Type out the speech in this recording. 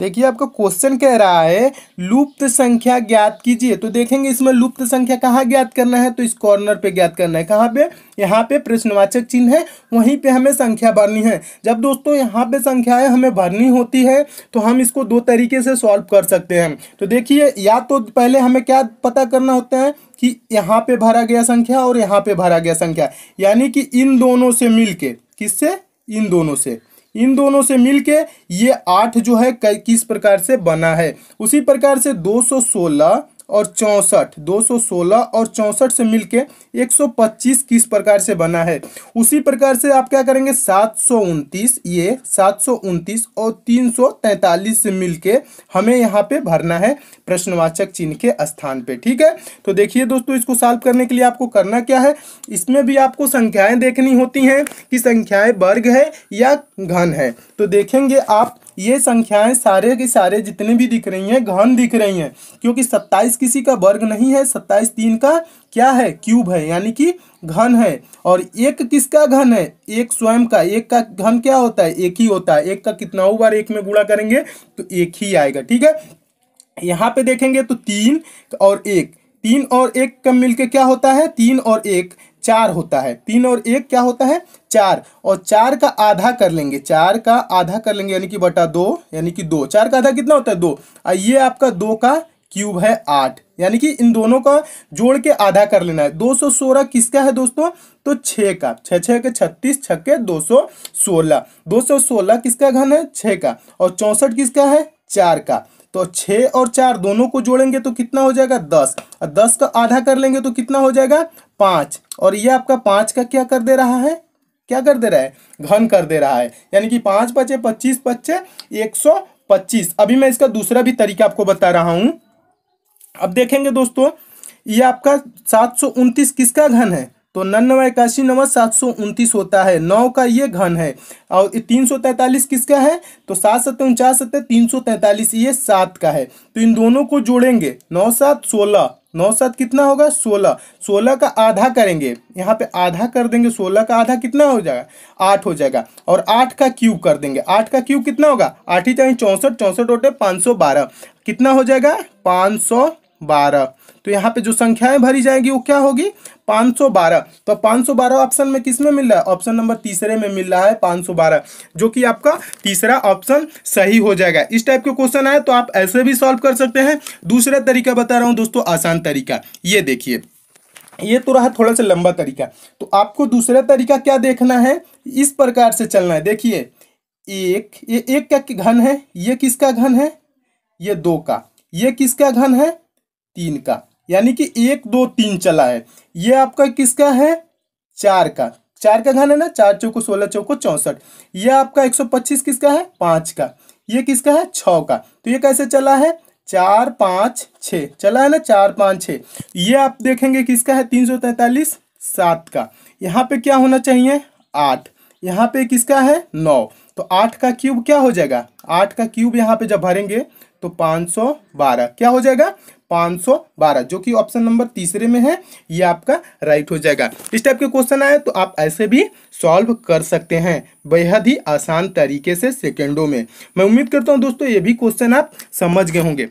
देखिए आपका क्वेश्चन कह रहा है लुप्त संख्या ज्ञात कीजिए तो देखेंगे इसमें लुप्त संख्या कहाँ ज्ञात करना है तो इस कॉर्नर पे ज्ञात करना है कहाँ पे यहाँ पे प्रश्नवाचक चिन्ह है वहीं पे हमें संख्या भरनी है जब दोस्तों यहाँ पे संख्याएं हमें भरनी होती है तो हम इसको दो तरीके से सॉल्व कर सकते हैं तो देखिए या तो पहले हमें क्या पता करना होता है कि यहाँ पे भरा गया संख्या और यहाँ पे भरा गया संख्या यानी कि इन दोनों से मिल किससे इन दोनों से इन दोनों से मिलके ये आठ जो है किस प्रकार से बना है उसी प्रकार से दो सौ सोलह और चौंसठ 216 और चौंसठ से मिलके 125 किस प्रकार से बना है उसी प्रकार से आप क्या करेंगे सात ये सात और 343 से मिलके हमें यहाँ पे भरना है प्रश्नवाचक चिन्ह के स्थान पे ठीक है तो देखिए दोस्तों इसको सॉल्व करने के लिए आपको करना क्या है इसमें भी आपको संख्याएं देखनी होती हैं कि संख्याएं वर्ग है या घन है तो देखेंगे आप ये संख्याएं सारे के सारे जितने भी दिख रही हैं घन दिख रही हैं क्योंकि सत्ताईस किसी का वर्ग नहीं है सत्ताईस तीन का क्या है क्यूब है यानी कि घन है और एक किसका घन है एक स्वयं का एक का घन क्या होता है एक ही होता है एक का कितना बार एक में गुणा करेंगे तो एक ही आएगा ठीक है यहाँ पे देखेंगे तो तीन और एक तीन और एक का मिलके क्या होता है तीन और एक चार होता है तीन और एक क्या होता है चार और चार का आधा कर लेंगे चार का आधा कर लेंगे यानी कि बटा दो यानी कि दो चार का आधा कितना होता है दो और ये आपका दो का क्यूब है आठ यानी कि इन दोनों का जोड़ के आधा कर लेना है दो सौ सोलह किसका है दोस्तों तो छः का छः छः के छत्तीस छक्के दो सौ सोलह दो सौ सोलह किसका घन है छः का और चौंसठ किसका है चार का तो छः और चार दोनों को जोड़ेंगे तो कितना हो जाएगा दस और दस का आधा कर लेंगे तो कितना हो जाएगा पाँच और ये आपका पाँच का क्या कर दे रहा है क्या कर दे रहा है घन कर दे रहा है यानी कि पाँच पचे पच्चीस पच्चे एक सौ पच्चीस अभी मैं इसका दूसरा भी तरीका आपको बता रहा हूँ अब देखेंगे दोस्तों ये आपका सात सौ उनतीस किसका घन है तो नन्नवा इक्यासी नवा सात सौ उनतीस होता है नौ का ये घन है और तीन सौ तैंतालीस किसका है तो सात सत्य उनचास सत्य तीन सौ तैंतालीस ये सात का है तो इन दोनों को जोड़ेंगे नौ सात सोलह नौ सात कितना होगा सोलह सोलह का आधा करेंगे यहाँ पे आधा कर देंगे सोलह का आधा कितना हो जाएगा आठ हो जाएगा और आठ का क्यूब कर देंगे आठ का क्यूब कितना होगा आठ ही चाहिए चौंसठ चौंसठ होते पाँच सौ बारह कितना हो जाएगा पाँच सौ बारह तो यहाँ पे जो संख्याएं भरी जाएंगी वो क्या होगी 512 तो 512 ऑप्शन में किस में मिल रहा है ऑप्शन नंबर तीसरे में मिल रहा है 512 जो कि आपका तीसरा ऑप्शन सही हो जाएगा इस टाइप के क्वेश्चन आए तो आप ऐसे भी सॉल्व कर सकते हैं दूसरा तरीका बता रहा हूँ दोस्तों आसान तरीका ये देखिए ये तो रहा थोड़ा सा लंबा तरीका तो आपको दूसरा तरीका क्या देखना है इस प्रकार से चलना है देखिए एक ये एक का घन है ये किसका घन है ये दो का ये किसका घन है तीन का यानी कि एक दो तीन चला है ये आपका किसका है चार का चार का घन है ना चार चौको सोलह चौको चौंसठ ये आपका एक सौ पच्चीस किसका है पांच का ये किसका है छ का तो ये कैसे चला है चार पाँच छ चला है ना चार पाँच छ ये आप देखेंगे किसका है तीन सौ तैंतालीस सात का यहाँ पे क्या होना चाहिए आठ यहाँ पे किसका है नौ तो आठ का क्यूब क्या हो जाएगा आठ का क्यूब यहाँ पे जब भरेंगे तो पाँच सौ बारह क्या हो जाएगा 512 जो कि ऑप्शन नंबर तीसरे में है ये आपका राइट हो जाएगा इस टाइप के क्वेश्चन आए तो आप ऐसे भी सॉल्व कर सकते हैं बेहद ही आसान तरीके से सेकेंडों में मैं उम्मीद करता हूँ दोस्तों ये भी क्वेश्चन आप समझ गए होंगे